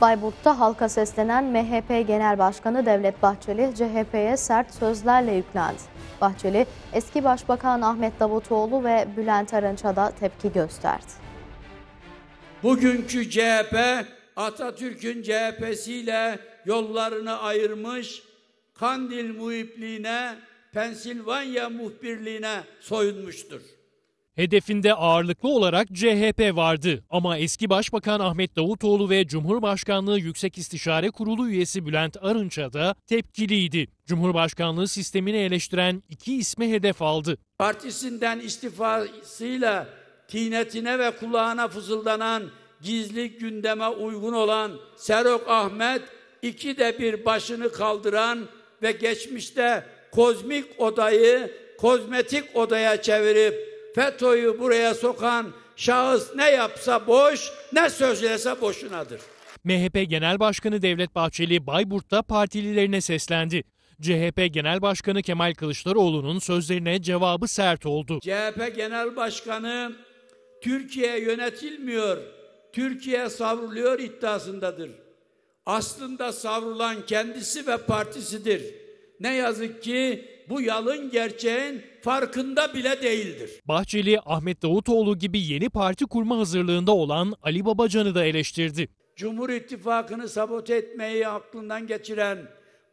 Bayburt'ta halka seslenen MHP Genel Başkanı Devlet Bahçeli, CHP'ye sert sözlerle yüklendi. Bahçeli, eski Başbakan Ahmet Davutoğlu ve Bülent Arınç'a da tepki gösterdi. Bugünkü CHP, Atatürk'ün CHP'siyle yollarını ayırmış, Kandil muhipliğine, Pensilvanya muhbirliğine soyunmuştur. Hedefinde ağırlıklı olarak CHP vardı ama eski Başbakan Ahmet Davutoğlu ve Cumhurbaşkanlığı Yüksek İstişare Kurulu üyesi Bülent Arınç'a da tepkiliydi. Cumhurbaşkanlığı sistemini eleştiren iki ismi hedef aldı. Partisinden istifasıyla tinetine ve kulağına fısıldanan gizli gündeme uygun olan Serok Ahmet iki de bir başını kaldıran ve geçmişte kozmik odayı kozmetik odaya çevirip FETÖ'yü buraya sokan şahıs ne yapsa boş, ne sözlese boşunadır. MHP Genel Başkanı Devlet Bahçeli Bayburt'ta partililerine seslendi. CHP Genel Başkanı Kemal Kılıçdaroğlu'nun sözlerine cevabı sert oldu. CHP Genel Başkanı Türkiye yönetilmiyor, Türkiye savruluyor iddiasındadır. Aslında savrulan kendisi ve partisidir. Ne yazık ki bu yalın gerçeğin farkında bile değildir. Bahçeli, Ahmet Davutoğlu gibi yeni parti kurma hazırlığında olan Ali Babacan'ı da eleştirdi. Cumhur İttifakı'nı sabote etmeyi aklından geçiren,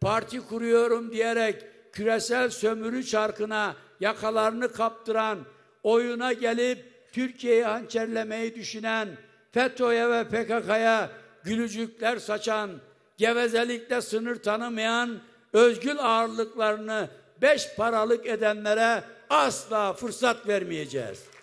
parti kuruyorum diyerek küresel sömürü çarkına yakalarını kaptıran, oyuna gelip Türkiye'yi hançerlemeyi düşünen, FETÖ'ye ve PKK'ya gülücükler saçan, gevezelikle sınır tanımayan özgül ağırlıklarını beş paralık edenlere asla fırsat vermeyeceğiz.